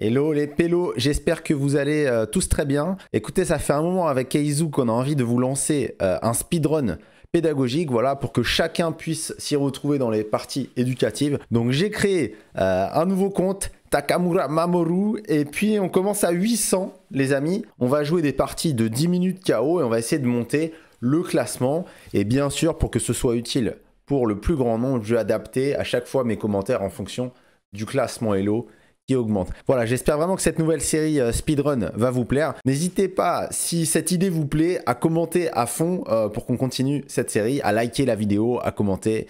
Hello les pélos, j'espère que vous allez euh, tous très bien. Écoutez, ça fait un moment avec Keizu qu'on a envie de vous lancer euh, un speedrun pédagogique, voilà, pour que chacun puisse s'y retrouver dans les parties éducatives. Donc j'ai créé euh, un nouveau compte, Takamura Mamoru, et puis on commence à 800 les amis. On va jouer des parties de 10 minutes KO et on va essayer de monter le classement. Et bien sûr, pour que ce soit utile pour le plus grand nombre, je vais adapter à chaque fois mes commentaires en fonction du classement Hello augmente. Voilà, j'espère vraiment que cette nouvelle série euh, speedrun va vous plaire. N'hésitez pas, si cette idée vous plaît, à commenter à fond euh, pour qu'on continue cette série, à liker la vidéo, à commenter.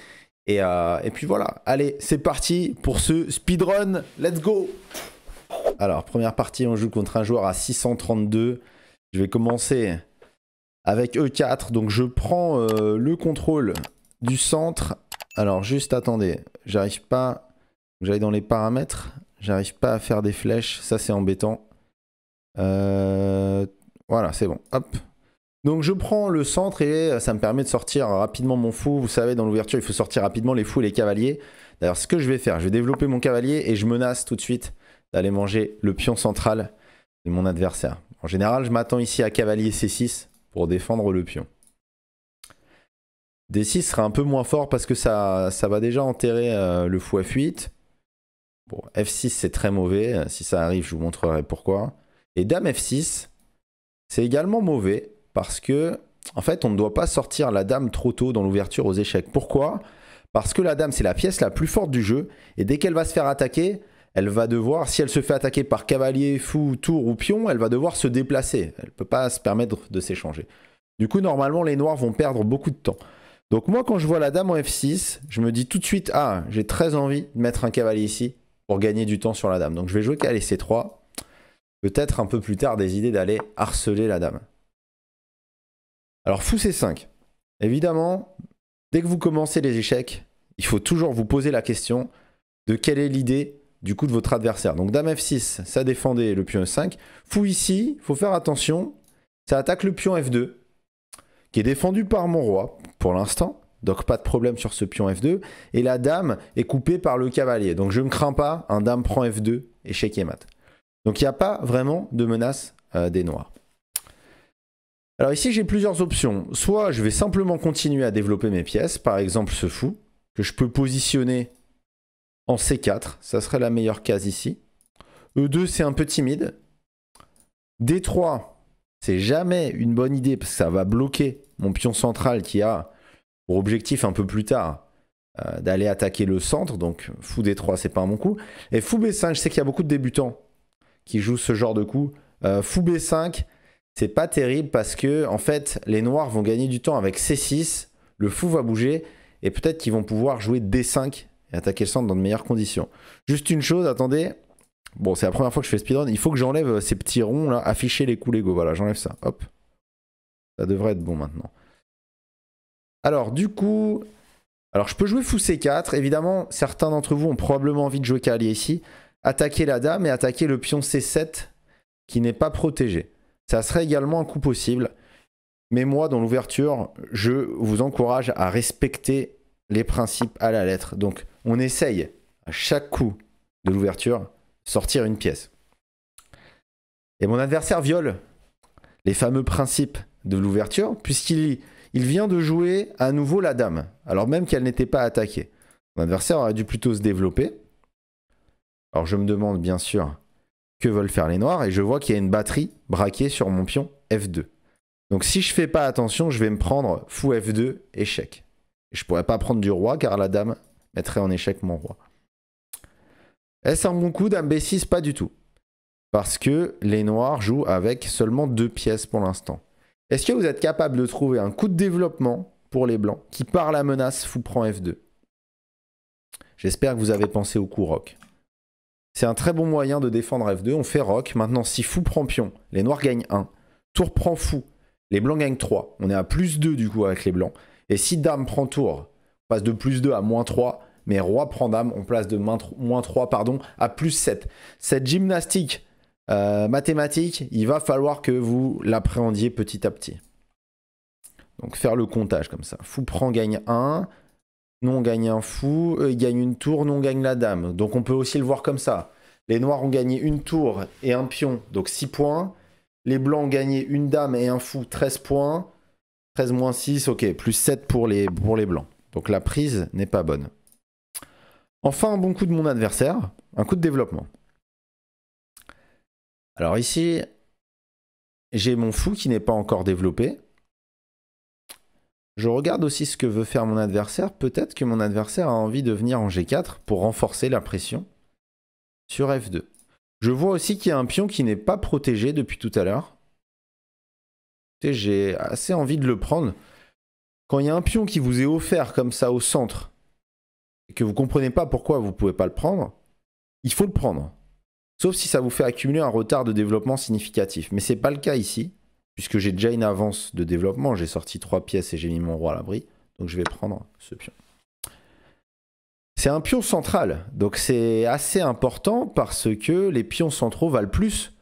Et, euh, et puis voilà, allez, c'est parti pour ce speedrun. Let's go Alors, première partie, on joue contre un joueur à 632. Je vais commencer avec E4. Donc je prends le contrôle du centre. Alors juste attendez, j'arrive pas. j'arrive dans les paramètres. J'arrive pas à faire des flèches, ça c'est embêtant. Euh, voilà, c'est bon. Hop. Donc je prends le centre et euh, ça me permet de sortir rapidement mon fou. Vous savez, dans l'ouverture, il faut sortir rapidement les fous et les cavaliers. D'ailleurs, ce que je vais faire, je vais développer mon cavalier et je menace tout de suite d'aller manger le pion central de mon adversaire. En général, je m'attends ici à cavalier C6 pour défendre le pion. D6 sera un peu moins fort parce que ça, ça va déjà enterrer euh, le fou à fuite. Bon, F6, c'est très mauvais. Si ça arrive, je vous montrerai pourquoi. Et Dame F6, c'est également mauvais parce que, en fait, on ne doit pas sortir la dame trop tôt dans l'ouverture aux échecs. Pourquoi Parce que la dame, c'est la pièce la plus forte du jeu. Et dès qu'elle va se faire attaquer, elle va devoir, si elle se fait attaquer par cavalier, fou, tour ou pion, elle va devoir se déplacer. Elle ne peut pas se permettre de s'échanger. Du coup, normalement, les noirs vont perdre beaucoup de temps. Donc moi, quand je vois la dame en F6, je me dis tout de suite, ah, j'ai très envie de mettre un cavalier ici pour gagner du temps sur la dame. Donc je vais jouer qu'à C3. Peut-être un peu plus tard des idées d'aller harceler la dame. Alors fou C5. Évidemment, dès que vous commencez les échecs, il faut toujours vous poser la question de quelle est l'idée du coup de votre adversaire. Donc dame F6, ça défendait le pion E5. Fou ici, faut faire attention, ça attaque le pion F2, qui est défendu par mon roi pour l'instant. Donc pas de problème sur ce pion F2. Et la dame est coupée par le cavalier. Donc je ne crains pas, un dame prend F2, échec et mat. Donc il n'y a pas vraiment de menace euh, des noirs. Alors ici j'ai plusieurs options. Soit je vais simplement continuer à développer mes pièces, par exemple ce fou, que je peux positionner en C4, ça serait la meilleure case ici. E2 c'est un peu timide. D3 c'est jamais une bonne idée parce que ça va bloquer mon pion central qui a pour objectif un peu plus tard euh, d'aller attaquer le centre. Donc fou D3, c'est pas un bon coup. Et fou B5, je sais qu'il y a beaucoup de débutants qui jouent ce genre de coup. Euh, fou B5, c'est pas terrible parce que en fait les noirs vont gagner du temps avec C6, le fou va bouger et peut-être qu'ils vont pouvoir jouer D5 et attaquer le centre dans de meilleures conditions. Juste une chose, attendez. Bon, c'est la première fois que je fais speedrun. Il faut que j'enlève ces petits ronds là, afficher les coups Lego. Voilà, j'enlève ça. Hop. Ça devrait être bon maintenant. Alors, du coup, alors je peux jouer fou C4. Évidemment, certains d'entre vous ont probablement envie de jouer cavalier ici. Attaquer la dame et attaquer le pion C7 qui n'est pas protégé. Ça serait également un coup possible. Mais moi, dans l'ouverture, je vous encourage à respecter les principes à la lettre. Donc, on essaye à chaque coup de l'ouverture sortir une pièce. Et mon adversaire viole les fameux principes de l'ouverture puisqu'il il vient de jouer à nouveau la dame, alors même qu'elle n'était pas attaquée. Mon adversaire aurait dû plutôt se développer. Alors je me demande bien sûr que veulent faire les noirs et je vois qu'il y a une batterie braquée sur mon pion F2. Donc si je fais pas attention, je vais me prendre fou F2 échec. Je pourrais pas prendre du roi car la dame mettrait en échec mon roi. Est-ce un bon coup d'imbécile Pas du tout. Parce que les noirs jouent avec seulement deux pièces pour l'instant. Est-ce que vous êtes capable de trouver un coup de développement pour les blancs qui, par la menace, fou prend F2 J'espère que vous avez pensé au coup rock. C'est un très bon moyen de défendre F2. On fait rock. Maintenant, si fou prend pion, les noirs gagnent 1. Tour prend fou, les blancs gagnent 3. On est à plus 2 du coup avec les blancs. Et si dame prend tour, on passe de plus 2 à moins 3. Mais roi prend dame, on place de moins 3 pardon, à plus 7. Cette gymnastique euh, mathématiques, il va falloir que vous l'appréhendiez petit à petit. Donc faire le comptage comme ça. Fou prend gagne 1, non gagne un fou, euh, il gagne une tour, non gagne la dame. Donc on peut aussi le voir comme ça. Les noirs ont gagné une tour et un pion, donc 6 points. Les blancs ont gagné une dame et un fou, 13 points. 13 moins 6, ok, plus 7 pour les, pour les blancs. Donc la prise n'est pas bonne. Enfin, un bon coup de mon adversaire, un coup de développement. Alors ici, j'ai mon fou qui n'est pas encore développé. Je regarde aussi ce que veut faire mon adversaire. Peut-être que mon adversaire a envie de venir en G4 pour renforcer la pression sur F2. Je vois aussi qu'il y a un pion qui n'est pas protégé depuis tout à l'heure. J'ai assez envie de le prendre. Quand il y a un pion qui vous est offert comme ça au centre, et que vous ne comprenez pas pourquoi vous ne pouvez pas le prendre, il faut le prendre. Sauf si ça vous fait accumuler un retard de développement significatif. Mais ce n'est pas le cas ici, puisque j'ai déjà une avance de développement. J'ai sorti trois pièces et j'ai mis mon roi à l'abri. Donc je vais prendre ce pion. C'est un pion central, donc c'est assez important parce que les pions centraux valent plus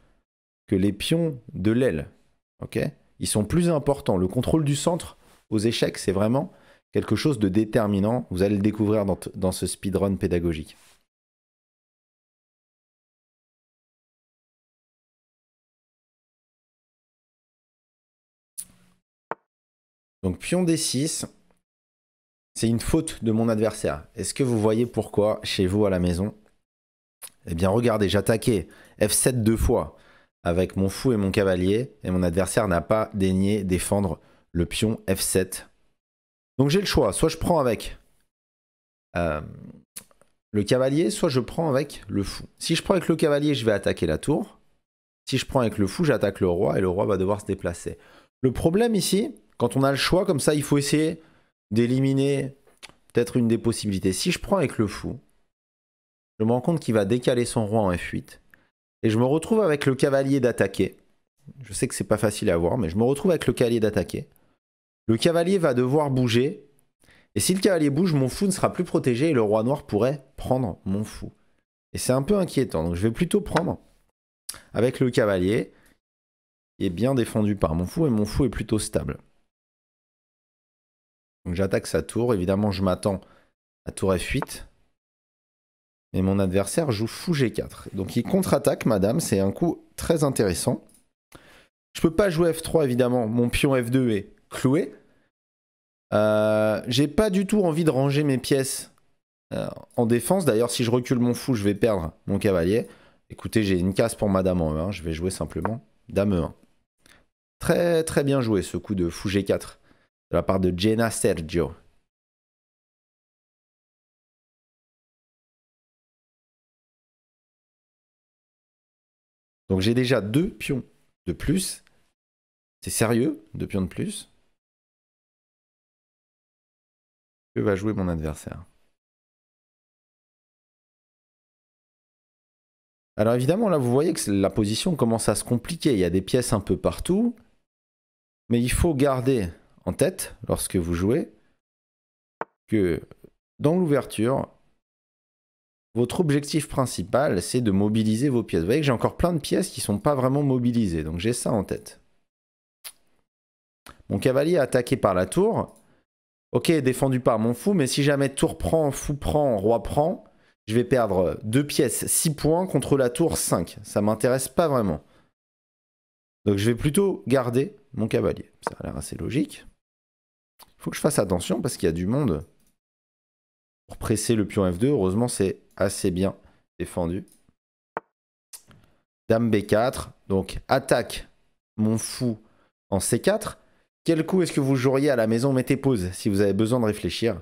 que les pions de l'aile. Ils sont plus importants. Le contrôle du centre aux échecs, c'est vraiment quelque chose de déterminant. Vous allez le découvrir dans, dans ce speedrun pédagogique. Donc pion d6, c'est une faute de mon adversaire. Est-ce que vous voyez pourquoi chez vous à la maison Eh bien regardez, j'attaquais f7 deux fois avec mon fou et mon cavalier et mon adversaire n'a pas daigné défendre le pion f7. Donc j'ai le choix, soit je prends avec euh, le cavalier, soit je prends avec le fou. Si je prends avec le cavalier, je vais attaquer la tour. Si je prends avec le fou, j'attaque le roi et le roi va devoir se déplacer. Le problème ici, quand on a le choix comme ça, il faut essayer d'éliminer peut-être une des possibilités. Si je prends avec le fou, je me rends compte qu'il va décaler son roi en F8. Et je me retrouve avec le cavalier d'attaquer. Je sais que c'est pas facile à voir, mais je me retrouve avec le cavalier d'attaquer. Le cavalier va devoir bouger. Et si le cavalier bouge, mon fou ne sera plus protégé et le roi noir pourrait prendre mon fou. Et c'est un peu inquiétant. Donc je vais plutôt prendre avec le cavalier. Il est bien défendu par mon fou et mon fou est plutôt stable. Donc j'attaque sa tour. Évidemment, je m'attends à tour F8. Et mon adversaire joue fou G4. Donc il contre-attaque, madame. C'est un coup très intéressant. Je peux pas jouer F3, évidemment. Mon pion F2 est cloué. Je euh, J'ai pas du tout envie de ranger mes pièces euh, en défense. D'ailleurs, si je recule mon fou, je vais perdre mon cavalier. Écoutez, j'ai une case pour Madame en E1. Je vais jouer simplement Dame E1. Très très bien joué ce coup de fou G4 de la part de Jenna Sergio. Donc j'ai déjà deux pions de plus. C'est sérieux, deux pions de plus. Que va jouer mon adversaire Alors évidemment, là, vous voyez que la position commence à se compliquer. Il y a des pièces un peu partout. Mais il faut garder en tête lorsque vous jouez que dans l'ouverture, votre objectif principal, c'est de mobiliser vos pièces. Vous voyez que j'ai encore plein de pièces qui sont pas vraiment mobilisées, donc j'ai ça en tête. Mon cavalier attaqué par la tour. Ok, défendu par mon fou, mais si jamais tour prend, fou prend, roi prend, je vais perdre deux pièces, 6 points contre la tour 5. Ça m'intéresse pas vraiment. Donc je vais plutôt garder mon cavalier. Ça a l'air assez logique faut que je fasse attention parce qu'il y a du monde. Pour presser le pion F2, heureusement c'est assez bien défendu. Dame B4, donc attaque mon fou en C4. Quel coup est-ce que vous joueriez à la maison Mettez pause si vous avez besoin de réfléchir.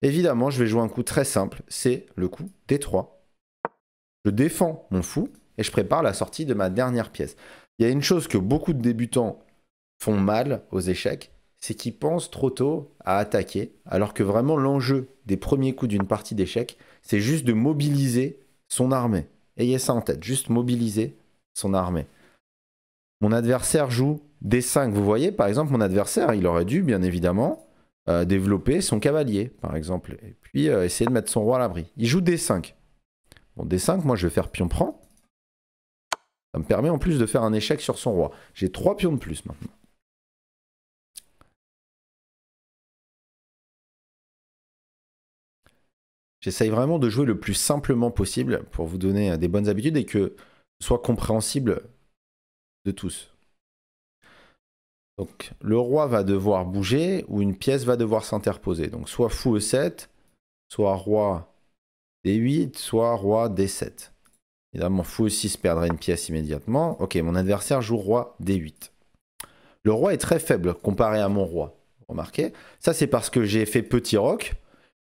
Évidemment, je vais jouer un coup très simple, c'est le coup D3. Je défends mon fou et je prépare la sortie de ma dernière pièce. Il y a une chose que beaucoup de débutants font mal aux échecs, c'est qu'il pense trop tôt à attaquer, alors que vraiment l'enjeu des premiers coups d'une partie d'échecs, c'est juste de mobiliser son armée. Ayez ça en tête, juste mobiliser son armée. Mon adversaire joue D5. Vous voyez, par exemple, mon adversaire, il aurait dû, bien évidemment, euh, développer son cavalier, par exemple, et puis euh, essayer de mettre son roi à l'abri. Il joue D5. Bon, D5, moi, je vais faire pion prend. Ça me permet en plus de faire un échec sur son roi. J'ai trois pions de plus maintenant. J'essaye vraiment de jouer le plus simplement possible pour vous donner euh, des bonnes habitudes et que ce soit compréhensible de tous. Donc le roi va devoir bouger ou une pièce va devoir s'interposer. Donc soit fou e7, soit roi d8, soit roi d7. Évidemment, fou e6 perdrait une pièce immédiatement. Ok, mon adversaire joue roi d8. Le roi est très faible comparé à mon roi. Remarquez, ça c'est parce que j'ai fait petit roc.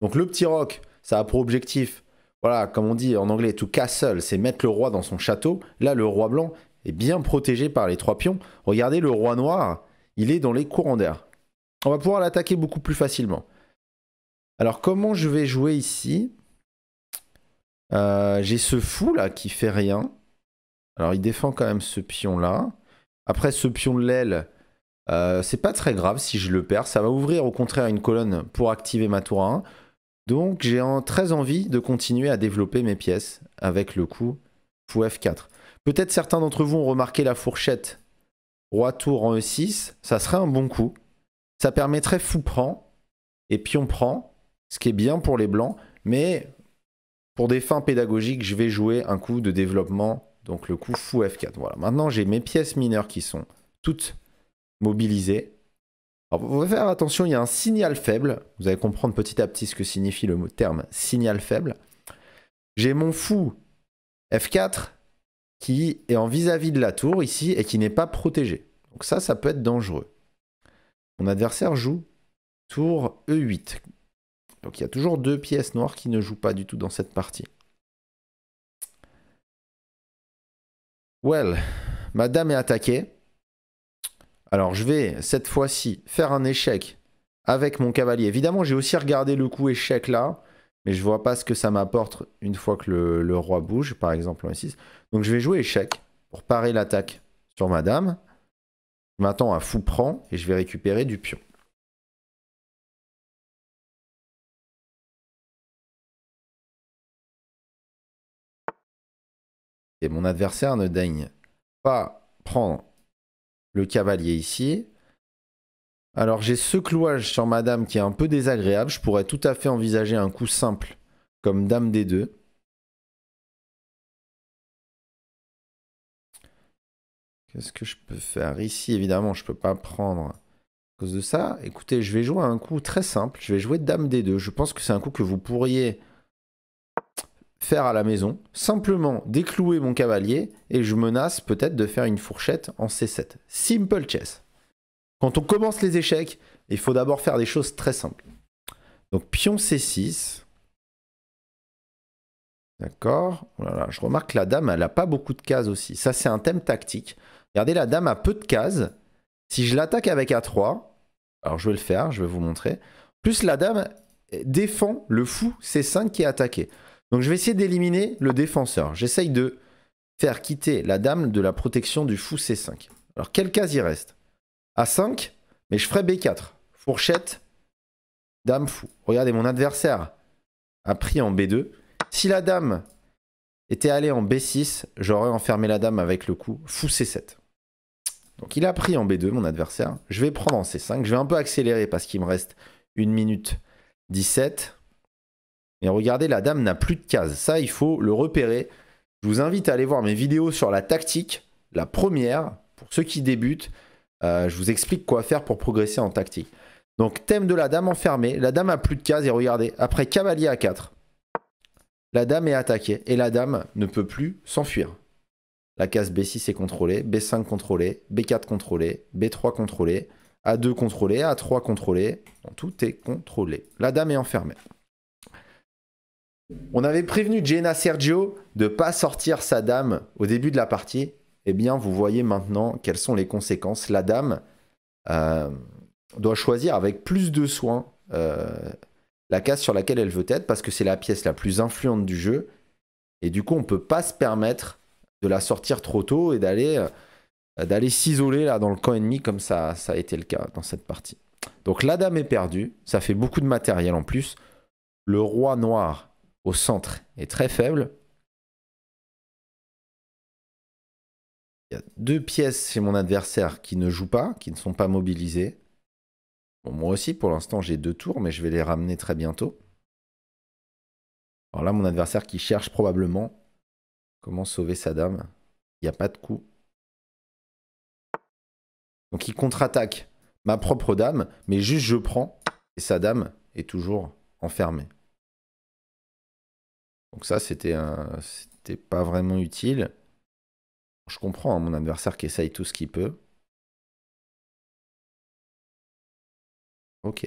Donc le petit roc, ça a pour objectif, voilà, comme on dit en anglais, to castle, c'est mettre le roi dans son château. Là, le roi blanc est bien protégé par les trois pions. Regardez, le roi noir, il est dans les courants d'air. On va pouvoir l'attaquer beaucoup plus facilement. Alors, comment je vais jouer ici euh, J'ai ce fou là qui fait rien. Alors, il défend quand même ce pion là. Après, ce pion de l'aile, euh, c'est pas très grave si je le perds. Ça va ouvrir au contraire une colonne pour activer ma tour 1. Donc j'ai très envie de continuer à développer mes pièces avec le coup fou F4. Peut-être certains d'entre vous ont remarqué la fourchette roi-tour en E6, ça serait un bon coup. Ça permettrait fou prend et pion prend, ce qui est bien pour les blancs, mais pour des fins pédagogiques, je vais jouer un coup de développement, donc le coup fou F4. Voilà, maintenant j'ai mes pièces mineures qui sont toutes mobilisées. Alors, vous faire attention, il y a un signal faible. Vous allez comprendre petit à petit ce que signifie le terme signal faible. J'ai mon fou F4 qui est en vis-à-vis -vis de la tour ici et qui n'est pas protégé. Donc ça, ça peut être dangereux. Mon adversaire joue tour E8. Donc il y a toujours deux pièces noires qui ne jouent pas du tout dans cette partie. Well, ma dame est attaquée. Alors je vais cette fois-ci faire un échec avec mon cavalier. Évidemment, j'ai aussi regardé le coup échec là, mais je vois pas ce que ça m'apporte une fois que le, roi bouge, par exemple en 6 Donc je vais jouer échec pour parer l'attaque sur ma dame. Je m'attends à fou prend et je vais récupérer du pion. Et mon adversaire ne daigne pas prendre le cavalier ici. Alors j'ai ce clouage sur Madame qui est un peu désagréable. Je pourrais tout à fait envisager un coup simple comme dame des deux. Qu'est-ce que je peux faire ici Évidemment, je ne peux pas prendre à cause de ça. Écoutez, je vais jouer un coup très simple. Je vais jouer dame des deux. Je pense que c'est un coup que vous pourriez faire à la maison, simplement déclouer mon cavalier et je menace peut-être de faire une fourchette en C7. Simple chess. Quand on commence les échecs, il faut d'abord faire des choses très simples. Donc pion C6. D'accord voilà, oh Je remarque que la dame, elle n'a pas beaucoup de cases aussi. Ça, c'est un thème tactique. Regardez, la dame a peu de cases. Si je l'attaque avec A3, alors je vais le faire, je vais vous montrer. Plus la dame défend le fou C5 qui est attaqué. Donc je vais essayer d'éliminer le défenseur. J'essaye de faire quitter la dame de la protection du fou C5. Alors quelle case il reste A5, mais je ferai B4. Fourchette, dame fou. Regardez, mon adversaire a pris en B2. Si la dame était allée en B6, j'aurais enfermé la dame avec le coup fou C7. Donc il a pris en B2 mon adversaire. Je vais prendre en C5. Je vais un peu accélérer parce qu'il me reste 1 minute 17. Et regardez, la dame n'a plus de case. Ça, il faut le repérer. Je vous invite à aller voir mes vidéos sur la tactique, la première, pour ceux qui débutent. Euh, je vous explique quoi faire pour progresser en tactique. Donc, thème de la dame enfermée. La dame a plus de case et regardez, après cavalier à 4, la dame est attaquée et la dame ne peut plus s'enfuir. La case B6 est contrôlée, B5 contrôlée, B4 contrôlée, B3 contrôlée, A2 contrôlée, A3 contrôlée. tout est contrôlé. La dame est enfermée. On avait prévenu Jenna Sergio de pas sortir sa dame au début de la partie. Eh bien, vous voyez maintenant quelles sont les conséquences. La dame euh, doit choisir avec plus de soin euh, la case sur laquelle elle veut être parce que c'est la pièce la plus influente du jeu. Et du coup, on ne peut pas se permettre de la sortir trop tôt et euh, d'aller s'isoler là dans le camp ennemi comme ça, ça a été le cas dans cette partie. Donc la dame est perdue, ça fait beaucoup de matériel en plus. Le roi noir au centre est très faible. Il y a deux pièces chez mon adversaire qui ne jouent pas, qui ne sont pas mobilisées. Bon, moi aussi, pour l'instant, j'ai deux tours, mais je vais les ramener très bientôt. Alors là, mon adversaire qui cherche probablement comment sauver sa dame. Il n'y a pas de coup. Donc il contre-attaque ma propre dame, mais juste je prends et sa dame est toujours enfermée. Donc ça, c'était un... pas vraiment utile. Je comprends hein, mon adversaire qui essaye tout ce qu'il peut. Ok.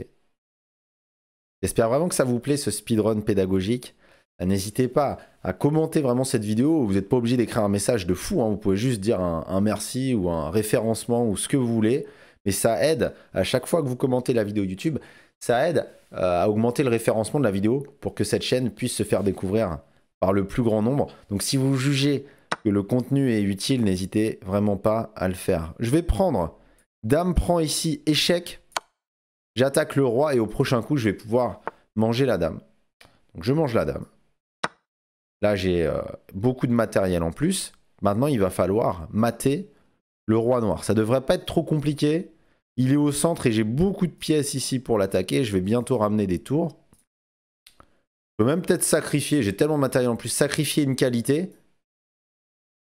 J'espère vraiment que ça vous plaît ce speedrun pédagogique. Ah, n'hésitez pas à commenter vraiment cette vidéo. Vous n'êtes pas obligé d'écrire un message de fou. Hein. Vous pouvez juste dire un, merci ou un référencement ou ce que vous voulez. Mais ça aide à chaque fois que vous commentez la vidéo YouTube ça aide euh, à augmenter le référencement de la vidéo pour que cette chaîne puisse se faire découvrir par le plus grand nombre. Donc si vous jugez que le contenu est utile, n'hésitez vraiment pas à le faire. Je vais prendre, dame prend ici échec, j'attaque le roi et au prochain coup, je vais pouvoir manger la dame. Donc je mange la dame. Là, j'ai euh, beaucoup de matériel en plus. Maintenant, il va falloir mater le roi noir. Ça devrait pas être trop compliqué. Il est au centre et j'ai beaucoup de pièces ici pour l'attaquer. Je vais bientôt ramener des tours. Je peux même peut-être sacrifier, j'ai tellement de matériel en plus, sacrifier une qualité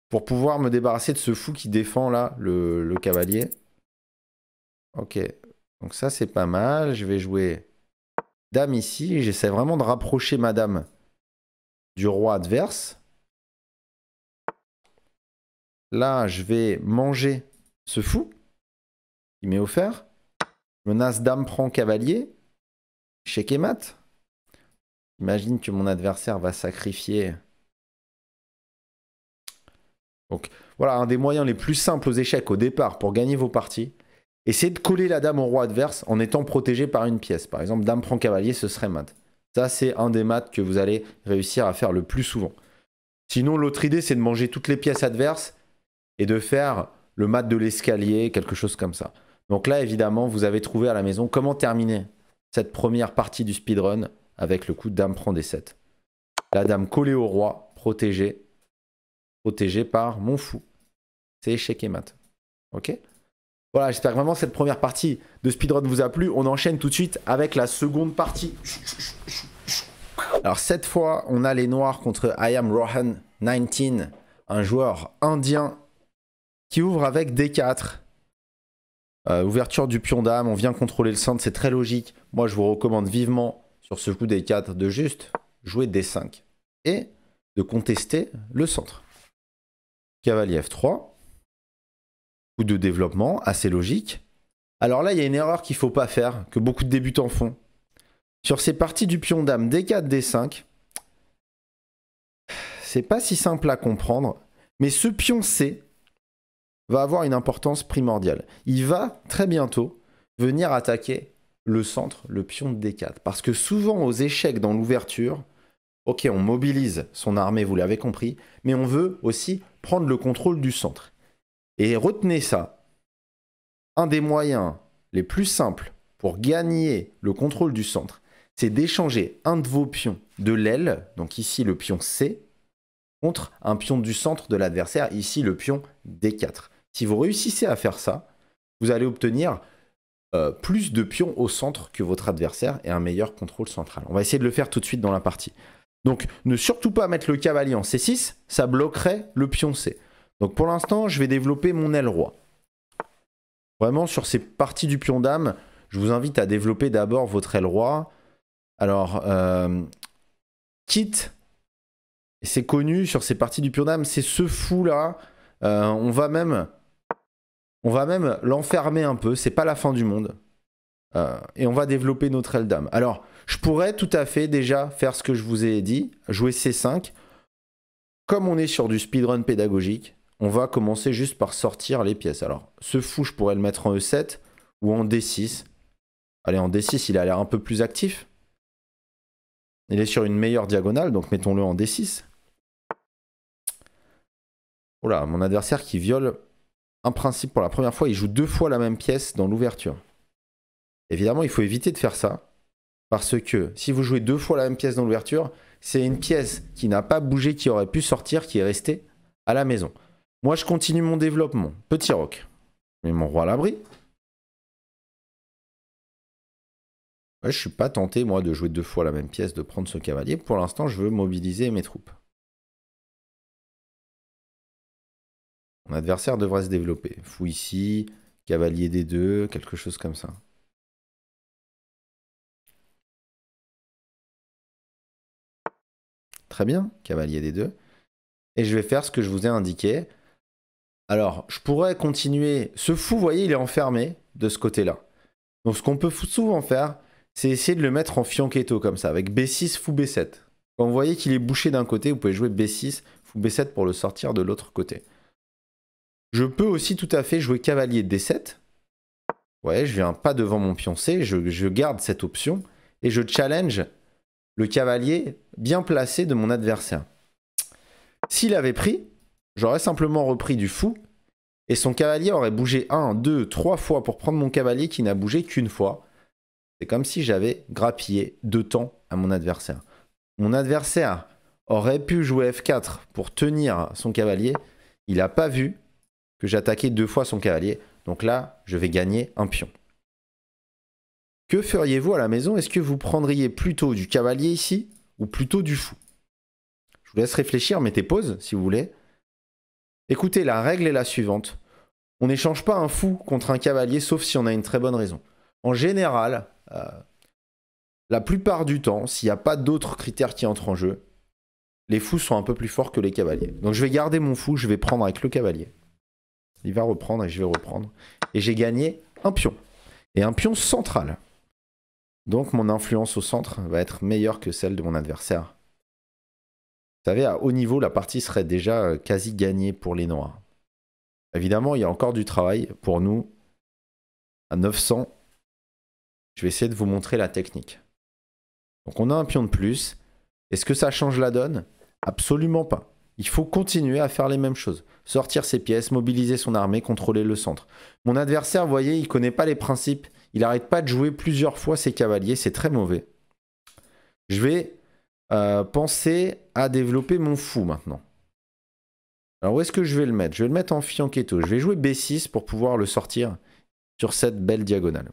pour pouvoir me débarrasser de ce fou qui défend là, le, cavalier. Ok, donc ça c'est pas mal. Je vais jouer dame ici. J'essaie vraiment de rapprocher madame du roi adverse. Là, je vais manger ce fou. Il m'est offert. Menace dame prend cavalier. Échec et mat. Imagine que mon adversaire va sacrifier. Donc voilà, un des moyens les plus simples aux échecs au départ pour gagner vos parties, essayez de coller la dame au roi adverse en étant protégé par une pièce. Par exemple, dame prend cavalier, ce serait mat. Ça, c'est un des maths que vous allez réussir à faire le plus souvent. Sinon, l'autre idée, c'est de manger toutes les pièces adverses et de faire le mat de l'escalier, quelque chose comme ça. Donc là, évidemment, vous avez trouvé à la maison comment terminer cette première partie du speedrun avec le coup de dame prend des 7. La dame collée au roi, protégée, protégée par mon fou. C'est échec et mat. Ok Voilà, j'espère vraiment que cette première partie de speedrun vous a plu. On enchaîne tout de suite avec la seconde partie. Alors cette fois, on a les noirs contre I am Rohan 19, un joueur indien qui ouvre avec D4. Euh, ouverture du pion d'âme, on vient contrôler le centre, c'est très logique. Moi, je vous recommande vivement sur ce coup d 4 de juste jouer D5 et de contester le centre. Cavalier F3, coup de développement, assez logique. Alors là, il y a une erreur qu'il ne faut pas faire, que beaucoup de débutants font. Sur ces parties du pion dame D4, D5, c'est pas si simple à comprendre, mais ce pion C, va avoir une importance primordiale. Il va très bientôt venir attaquer le centre, le pion D4. Parce que souvent aux échecs dans l'ouverture, ok, on mobilise son armée, vous l'avez compris, mais on veut aussi prendre le contrôle du centre. Et retenez ça, un des moyens les plus simples pour gagner le contrôle du centre, c'est d'échanger un de vos pions de l'aile, donc ici le pion C, contre un pion du centre de l'adversaire, ici le pion D4. Si vous réussissez à faire ça, vous allez obtenir euh, plus de pions au centre que votre adversaire et un meilleur contrôle central. On va essayer de le faire tout de suite dans la partie. Donc ne surtout pas mettre le cavalier en C6, ça bloquerait le pion C. Donc pour l'instant, je vais développer mon aile roi. Vraiment sur ces parties du pion dame, je vous invite à développer d'abord votre aile roi. Alors, euh, quitte, c'est connu sur ces parties du pion dame, c'est ce fou là. Euh, on va même on va même l'enfermer un peu, c'est pas la fin du monde. Euh, et on va développer notre Eldam. Alors, je pourrais tout à fait déjà faire ce que je vous ai dit, jouer C5. Comme on est sur du speedrun pédagogique, on va commencer juste par sortir les pièces. Alors, ce fou, je pourrais le mettre en E7 ou en D6. Allez, en D6, il a l'air un peu plus actif. Il est sur une meilleure diagonale, donc mettons-le en D6. Oula, mon adversaire qui viole un principe pour la première fois, il joue deux fois la même pièce dans l'ouverture. Évidemment, il faut éviter de faire ça, parce que si vous jouez deux fois la même pièce dans l'ouverture, c'est une pièce qui n'a pas bougé, qui aurait pu sortir, qui est restée à la maison. Moi, je continue mon développement. Petit roc. Mais mon roi à l'abri. Je je suis pas tenté, moi, de jouer deux fois la même pièce, de prendre ce cavalier. Pour l'instant, je veux mobiliser mes troupes. Mon adversaire devrait se développer. Fou ici, cavalier D2, quelque chose comme ça. Très bien, cavalier D2. Et je vais faire ce que je vous ai indiqué. Alors, je pourrais continuer. Ce fou, vous voyez, il est enfermé de ce côté-là. Donc, ce qu'on peut souvent faire, c'est essayer de le mettre en fianchetto comme ça, avec B6, fou B7. Quand vous voyez qu'il est bouché d'un côté, vous pouvez jouer B6, fou B7 pour le sortir de l'autre côté. Je peux aussi tout à fait jouer cavalier D7. Ouais, je viens pas devant mon pion je, garde cette option et je challenge le cavalier bien placé de mon adversaire. S'il avait pris, j'aurais simplement repris du fou et son cavalier aurait bougé 1, 2, 3 fois pour prendre mon cavalier qui n'a bougé qu'une fois. C'est comme si j'avais grappillé deux temps à mon adversaire. Mon adversaire aurait pu jouer F4 pour tenir son cavalier. Il n'a pas vu, que j'ai attaqué deux fois son cavalier. Donc là, je vais gagner un pion. Que feriez-vous à la maison Est-ce que vous prendriez plutôt du cavalier ici ou plutôt du fou Je vous laisse réfléchir, mettez pause si vous voulez. Écoutez, la règle est la suivante. On n'échange pas un fou contre un cavalier sauf si on a une très bonne raison. En général, euh, la plupart du temps, s'il n'y a pas d'autres critères qui entrent en jeu, les fous sont un peu plus forts que les cavaliers. Donc je vais garder mon fou, je vais prendre avec le cavalier. Il va reprendre et je vais reprendre. Et j'ai gagné un pion. Et un pion central. Donc mon influence au centre va être meilleure que celle de mon adversaire. Vous savez, à haut niveau, la partie serait déjà euh, quasi gagnée pour les Noirs. Évidemment, il y a encore du travail pour nous. À 900, je vais essayer de vous montrer la technique. Donc on a un pion de plus. Est-ce que ça change la donne Absolument pas. Il faut continuer à faire les mêmes choses. Sortir ses pièces, mobiliser son armée, contrôler le centre. Mon adversaire, vous voyez, il connaît pas les principes. Il n'arrête pas de jouer plusieurs fois ses cavaliers. C'est très mauvais. Je vais euh, penser à développer mon fou maintenant. Alors où est-ce que je vais le mettre Je vais le mettre en fianchetto. Je vais jouer B6 pour pouvoir le sortir sur cette belle diagonale.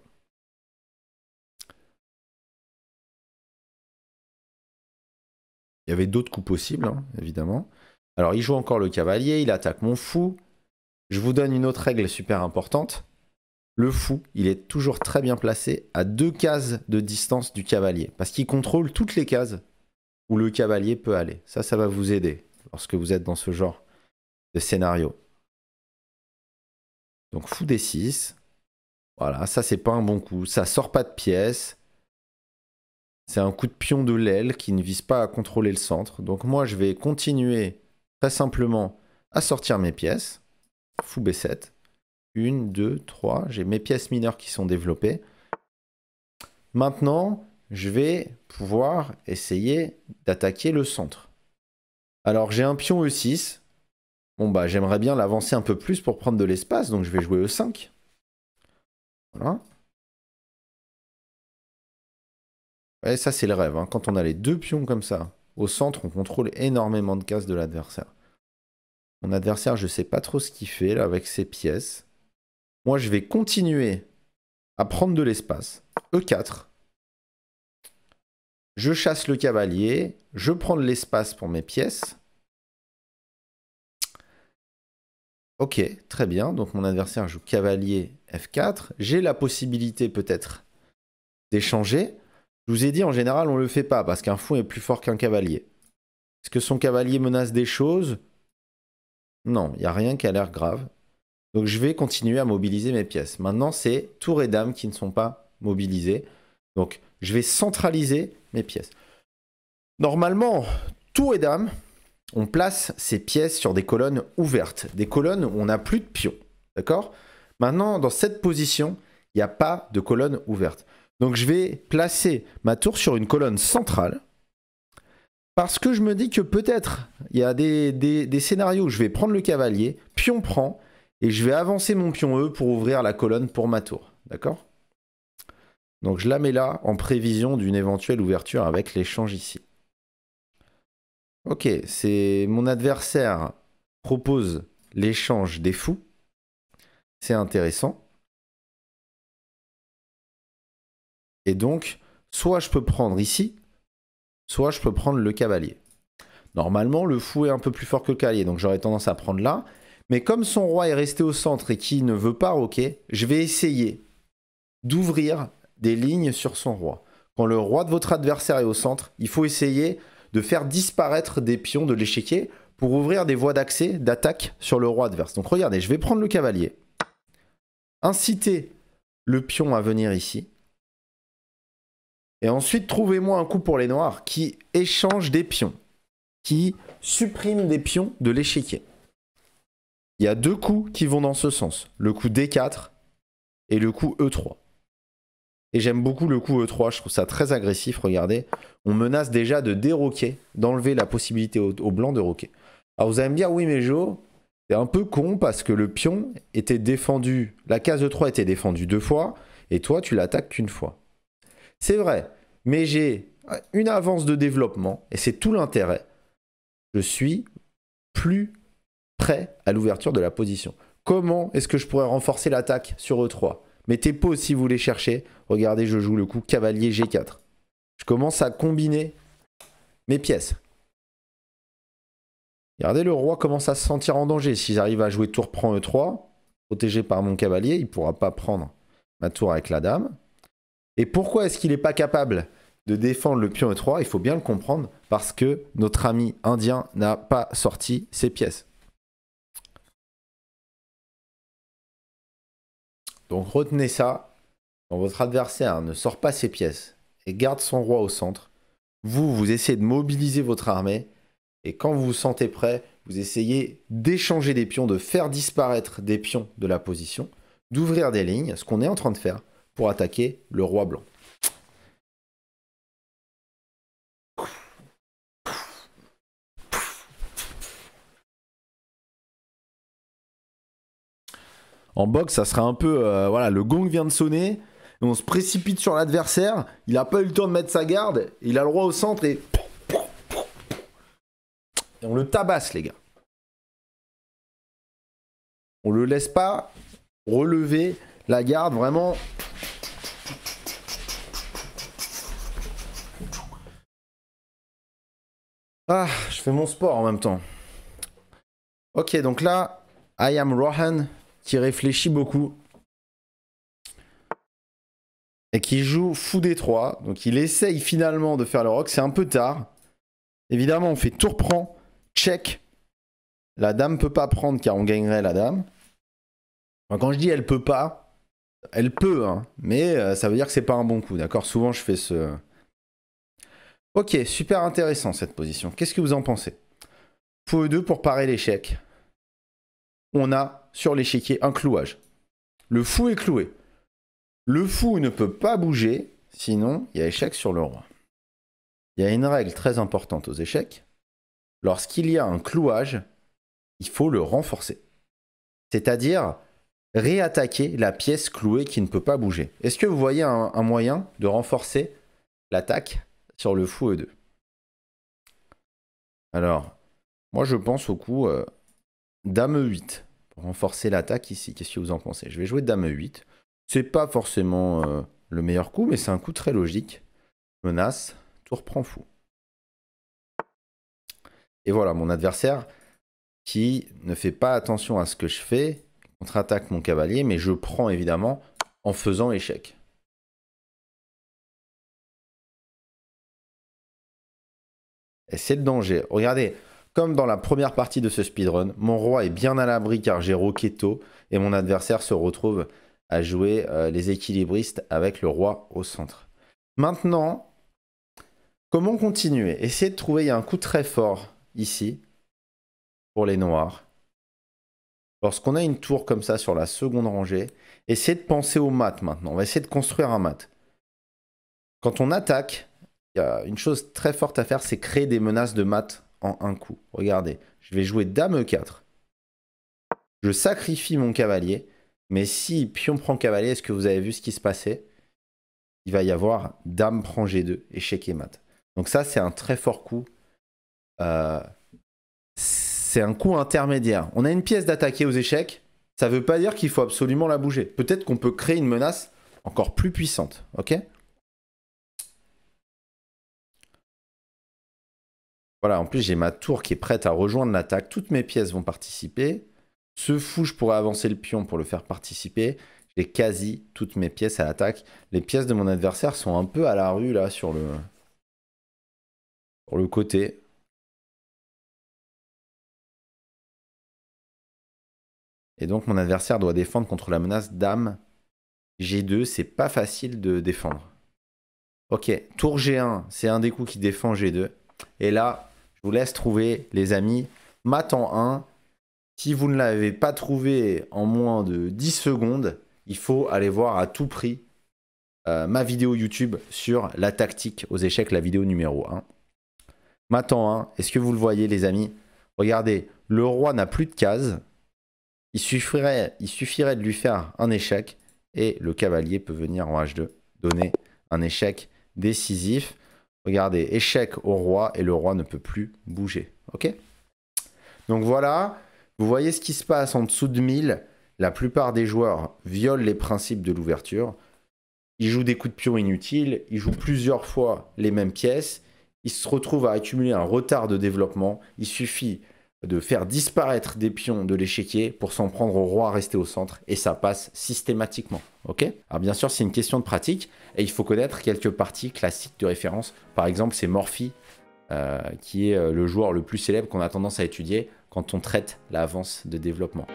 Il y avait d'autres coups possibles, hein, évidemment. Alors il joue encore le cavalier, il attaque mon fou. Je vous donne une autre règle super importante. Le fou, il est toujours très bien placé à deux cases de distance du cavalier, parce qu'il contrôle toutes les cases où le cavalier peut aller. Ça, ça va vous aider lorsque vous êtes dans ce genre de scénario. Donc fou des 6 Voilà, ça c'est pas un bon coup. Ça sort pas de pièce. C'est un coup de pion de l'aile qui ne vise pas à contrôler le centre. Donc moi je vais continuer très simplement à sortir mes pièces. Fou B7. 1, 2, 3. J'ai mes pièces mineures qui sont développées. Maintenant, je vais pouvoir essayer d'attaquer le centre. Alors j'ai un pion E6. Bon bah j'aimerais bien l'avancer un peu plus pour prendre de l'espace, donc je vais jouer E5. Voilà. Et ça c'est le rêve, hein, quand on a les deux pions comme ça, au centre, on contrôle énormément de cases de l'adversaire. Mon adversaire, je ne sais pas trop ce qu'il fait là avec ses pièces. Moi, je vais continuer à prendre de l'espace. E4. Je chasse le cavalier. Je prends de l'espace pour mes pièces. Ok, très bien. Donc mon adversaire joue cavalier F4. J'ai la possibilité peut-être d'échanger. Je vous ai dit, en général, on ne le fait pas parce qu'un fou est plus fort qu'un cavalier. Est-ce que son cavalier menace des choses Non, il n'y a rien qui a l'air grave. Donc je vais continuer à mobiliser mes pièces. Maintenant, c'est tour et dame qui ne sont pas mobilisées. Donc je vais centraliser mes pièces. Normalement, tour et dame, on place ces pièces sur des colonnes ouvertes, des colonnes où on n'a plus de pions. D'accord Maintenant, dans cette position, il n'y a pas de colonne ouverte. Donc je vais placer ma tour sur une colonne centrale. Parce que je me dis que peut-être il y a des, scénarios où je vais prendre le cavalier, pion prend, et je vais avancer mon pion E pour ouvrir la colonne pour ma tour. D'accord Donc je la mets là en prévision d'une éventuelle ouverture avec l'échange ici. Ok, c'est mon adversaire propose l'échange des fous. C'est intéressant. Et donc, soit je peux prendre ici, soit je peux prendre le cavalier. Normalement, le fou est un peu plus fort que le cavalier, donc j'aurais tendance à prendre là. Mais comme son roi est resté au centre et qu'il ne veut pas roquer, je vais essayer d'ouvrir des lignes sur son roi. Quand le roi de votre adversaire est au centre, il faut essayer de faire disparaître des pions de l'échiquier pour ouvrir des voies d'accès, d'attaque sur le roi adverse. Donc regardez, je vais prendre le cavalier, inciter le pion à venir ici, et ensuite, trouvez-moi un coup pour les noirs qui échange des pions, qui supprime des pions de l'échiquier. Il y a deux coups qui vont dans ce sens, le coup D4 et le coup E3. Et j'aime beaucoup le coup E3, je trouve ça très agressif, regardez. On menace déjà de déroquer, d'enlever la possibilité aux blancs de roquer. Alors vous allez me dire, oui mais Jo, c'est un peu con parce que le pion était défendu, la case E3 était défendue deux fois, et toi tu l'attaques qu'une fois. C'est vrai, mais j'ai une avance de développement, et c'est tout l'intérêt. Je suis plus prêt à l'ouverture de la position. Comment est-ce que je pourrais renforcer l'attaque sur E3 Mettez pause si vous voulez chercher. Regardez, je joue le coup cavalier G4. Je commence à combiner mes pièces. Regardez, le roi commence à se sentir en danger. Si j'arrive à jouer tour prend E3, protégé par mon cavalier, il ne pourra pas prendre ma tour avec la dame. Et pourquoi est-ce qu'il n'est pas capable de défendre le pion E3 Il faut bien le comprendre parce que notre ami indien n'a pas sorti ses pièces. Donc retenez ça. Quand votre adversaire ne sort pas ses pièces et garde son roi au centre, vous, vous essayez de mobiliser votre armée. Et quand vous vous sentez prêt, vous essayez d'échanger des pions, de faire disparaître des pions de la position, d'ouvrir des lignes, ce qu'on est en train de faire pour attaquer le roi blanc. En boxe, ça serait un peu. Euh, voilà, le gong vient de sonner. on se précipite sur l'adversaire. Il n'a pas eu le temps de mettre sa garde. Il a le roi au centre et. Et on le tabasse, les gars. On le laisse pas relever la garde. Vraiment, Ah, je fais mon sport en même temps. Ok, donc là, I am Rohan qui réfléchit beaucoup et qui joue fou des trois. Donc il essaye finalement de faire le rock. C'est un peu tard. Évidemment, on fait tour prend, check. La dame peut pas prendre car on gagnerait la dame. quand je dis elle peut pas, elle peut, hein. mais euh, ça veut dire que c'est pas un bon coup, d'accord Souvent, je fais ce, Ok, super intéressant cette position. Qu'est-ce que vous en pensez Fou E2 pour parer l'échec. On a sur l'échiquier un clouage. Le fou est cloué. Le fou ne peut pas bouger, sinon il y a échec sur le roi. Il y a une règle très importante aux échecs. Lorsqu'il y a un clouage, il faut le renforcer. C'est-à-dire réattaquer la pièce clouée qui ne peut pas bouger. Est-ce que vous voyez un moyen de renforcer l'attaque sur le fou E2. Alors, moi je pense au coup euh, Dame 8 pour renforcer l'attaque ici. Qu'est-ce que vous en pensez Je vais jouer Dame E8. C'est pas forcément euh, le meilleur coup, mais c'est un coup très logique. Menace, tour prend fou. Et voilà, mon adversaire qui ne fait pas attention à ce que je fais, contre-attaque mon cavalier, mais je prends évidemment en faisant échec. Et c'est le danger. Regardez, comme dans la première partie de ce speedrun, mon roi est bien à l'abri car j'ai roquetto et mon adversaire se retrouve à jouer euh, les équilibristes avec le roi au centre. Maintenant, comment continuer Essayez de trouver, il y a un coup très fort ici pour les noirs. Lorsqu'on a une tour comme ça sur la seconde rangée, essayez de penser au mat maintenant. On va essayer de construire un mat. Quand on attaque, il y a une chose très forte à faire, c'est créer des menaces de mat en un coup. Regardez, je vais jouer dame e4. Je sacrifie mon cavalier. Mais si pion prend cavalier, est-ce que vous avez vu ce qui se passait Il va y avoir dame prend g2, échec et mat. Donc ça, c'est un très fort coup. Euh, c'est un coup intermédiaire. On a une pièce d'attaquer aux échecs. Ça ne veut pas dire qu'il faut absolument la bouger. Peut-être qu'on peut créer une menace encore plus puissante. ok Voilà, en plus j'ai ma tour qui est prête à rejoindre l'attaque. Toutes mes pièces vont participer. Ce fou, je pourrais avancer le pion pour le faire participer. J'ai quasi toutes mes pièces à l'attaque. Les pièces de mon adversaire sont un peu à la rue là sur le, le côté. Et donc mon adversaire doit défendre contre la menace dame G2. C'est pas facile de défendre. Ok, tour G1, c'est un des coups qui défend G2. Et là, je vous laisse trouver, les amis, mat 1. Si vous ne l'avez pas trouvé en moins de 10 secondes, il faut aller voir à tout prix euh, ma vidéo YouTube sur la tactique aux échecs, la vidéo numéro 1. Matant 1, est-ce que vous le voyez les amis Regardez, le roi n'a plus de cases. Il suffirait, il suffirait de lui faire un échec et le cavalier peut venir en H2 donner un échec décisif. Regardez, échec au roi et le roi ne peut plus bouger. OK Donc voilà, vous voyez ce qui se passe en dessous de 1000. La plupart des joueurs violent les principes de l'ouverture. Ils jouent des coups de pion inutiles, ils jouent plusieurs fois les mêmes pièces. Ils se retrouvent à accumuler un retard de développement. Il suffit de faire disparaître des pions de l'échiquier pour s'en prendre au roi resté au centre et ça passe systématiquement. Ok Alors bien sûr, c'est une question de pratique et il faut connaître quelques parties classiques de référence. Par exemple, c'est Morphy euh, qui est euh, le joueur le plus célèbre qu'on a tendance à étudier quand on traite l'avance de développement.